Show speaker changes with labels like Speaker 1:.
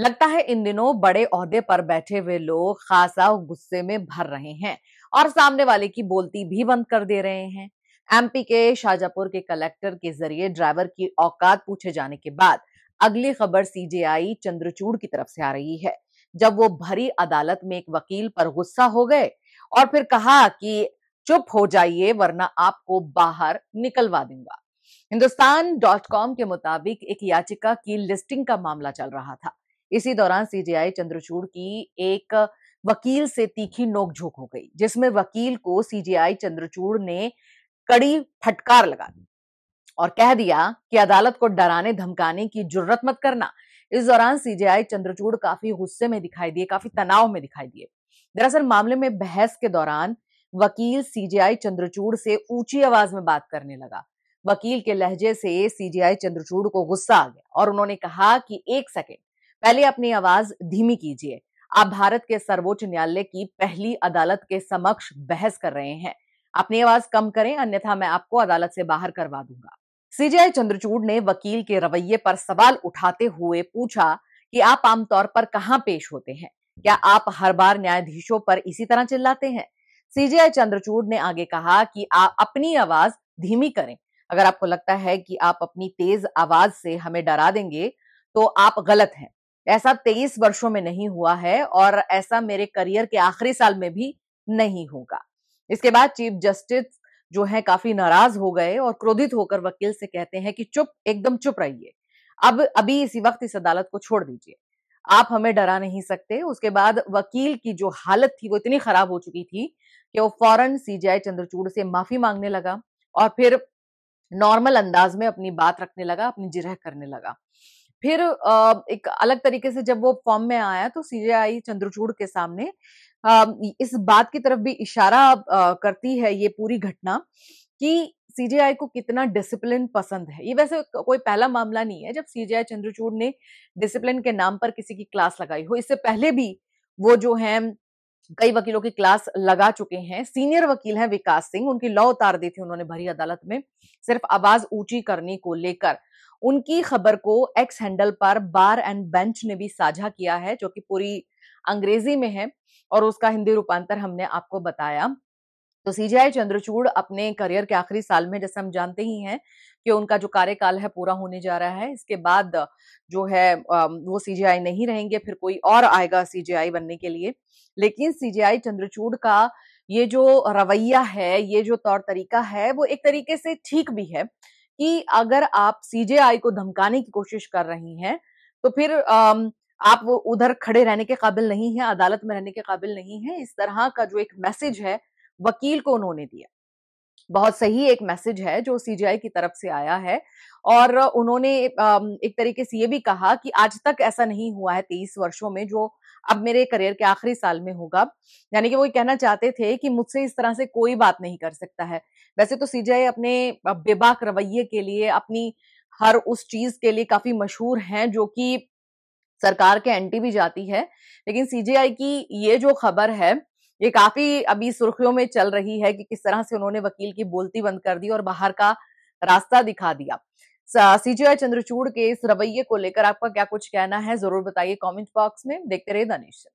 Speaker 1: लगता है इन दिनों बड़े औहदे पर बैठे हुए लोग खासा गुस्से में भर रहे हैं और सामने वाले की बोलती भी बंद कर दे रहे हैं एमपी के शाजापुर के कलेक्टर के जरिए ड्राइवर की औकात पूछे जाने के बाद अगली खबर सीजेआई चंद्रचूड़ की तरफ से आ रही है जब वो भरी अदालत में एक वकील पर गुस्सा हो गए और फिर कहा कि चुप हो जाइए वरना आपको बाहर निकलवा दूंगा हिंदुस्तान डॉट कॉम के मुताबिक एक याचिका की लिस्टिंग का मामला चल रहा था इसी दौरान सीजीआई चंद्रचूड़ की एक वकील से तीखी नोकझोंक हो गई जिसमें वकील को सीजीआई चंद्रचूड़ ने कड़ी फटकार लगा दी और कह दिया कि अदालत को डराने धमकाने की जरूरत मत करना इस दौरान सीजीआई चंद्रचूड़ काफी गुस्से में दिखाई दिए काफी तनाव में दिखाई दिए दरअसल मामले में बहस के दौरान वकील सीजीआई चंद्रचूड़ से ऊंची आवाज में बात करने लगा वकील के लहजे से सीजीआई चंद्रचूड़ को गुस्सा आ गया और उन्होंने कहा कि एक सेकेंड पहले अपनी आवाज धीमी कीजिए आप भारत के सर्वोच्च न्यायालय की पहली अदालत के समक्ष बहस कर रहे हैं अपनी आवाज कम करें अन्यथा मैं आपको अदालत से बाहर करवा दूंगा सीजीआई चंद्रचूड़ ने वकील के रवैये पर सवाल उठाते हुए पूछा कि आप आमतौर पर कहाँ पेश होते हैं क्या आप हर बार न्यायाधीशों पर इसी तरह चिल्लाते हैं सीजीआई चंद्रचूड़ ने आगे कहा कि आप अपनी आवाज धीमी करें अगर आपको लगता है कि आप अपनी तेज आवाज से हमें डरा देंगे तो आप गलत हैं ऐसा तेईस वर्षों में नहीं हुआ है और ऐसा मेरे करियर के आखिरी साल में भी नहीं होगा इसके बाद चीफ जस्टिस जो है काफी नाराज हो गए और क्रोधित होकर वकील से कहते हैं कि चुप एकदम चुप रहिए अब अभी इसी वक्त इस अदालत को छोड़ दीजिए आप हमें डरा नहीं सकते उसके बाद वकील की जो हालत थी वो इतनी खराब हो चुकी थी कि वो फौरन सीजीआई चंद्रचूड़ से माफी मांगने लगा और फिर नॉर्मल अंदाज में अपनी बात रखने लगा अपनी जिरह करने लगा फिर एक अलग तरीके से जब वो फॉर्म में आया तो सीजेआई चंद्रचूड़ के सामने इस बात की तरफ भी इशारा करती है ये पूरी घटना कि सीजेआई को कितना डिसिप्लिन पसंद है ये वैसे कोई पहला मामला नहीं है जब सीजेआई चंद्रचूड़ ने डिसिप्लिन के नाम पर किसी की क्लास लगाई हो इससे पहले भी वो जो है कई वकीलों की क्लास लगा चुके हैं सीनियर वकील हैं विकास सिंह उनकी लॉ उतार दी थी उन्होंने भरी अदालत में सिर्फ आवाज ऊंची करने को लेकर उनकी खबर को एक्स हैंडल पर बार एंड बेंच ने भी साझा किया है जो कि पूरी अंग्रेजी में है और उसका हिंदी रूपांतर हमने आपको बताया तो सीजीआई चंद्रचूड़ अपने करियर के आखिरी साल में जैसे हम जानते ही हैं कि उनका जो कार्यकाल है पूरा होने जा रहा है इसके बाद जो है वो सीजीआई नहीं रहेंगे फिर कोई और आएगा सीजीआई बनने के लिए लेकिन सीजीआई चंद्रचूड़ का ये जो रवैया है ये जो तौर तरीका है वो एक तरीके से ठीक भी है कि अगर आप सीजेआई को धमकाने की कोशिश कर रही हैं तो फिर आप वो उधर खड़े रहने के काबिल नहीं है अदालत में रहने के काबिल नहीं है इस तरह का जो एक मैसेज है वकील को उन्होंने दिया बहुत सही एक मैसेज है जो सीजीआई की तरफ से आया है और उन्होंने एक तरीके से ये भी कहा कि आज तक ऐसा नहीं हुआ है तेईस वर्षों में जो अब मेरे करियर के आखिरी साल में होगा यानी कि वो कहना चाहते थे कि मुझसे इस तरह से कोई बात नहीं कर सकता है वैसे तो सीजीआई अपने बेबाक रवैये के लिए अपनी हर उस चीज के लिए काफी मशहूर हैं जो कि सरकार के एंटी भी जाती है लेकिन सीजीआई की ये जो खबर है ये काफी अभी सुर्खियों में चल रही है कि किस तरह से उन्होंने वकील की बोलती बंद कर दी और बाहर का रास्ता दिखा दिया सीजीआई चंद्रचूड़ के इस रवैये को लेकर आपका क्या कुछ कहना है जरूर बताइए कमेंट बॉक्स में देखते रहिए दानिश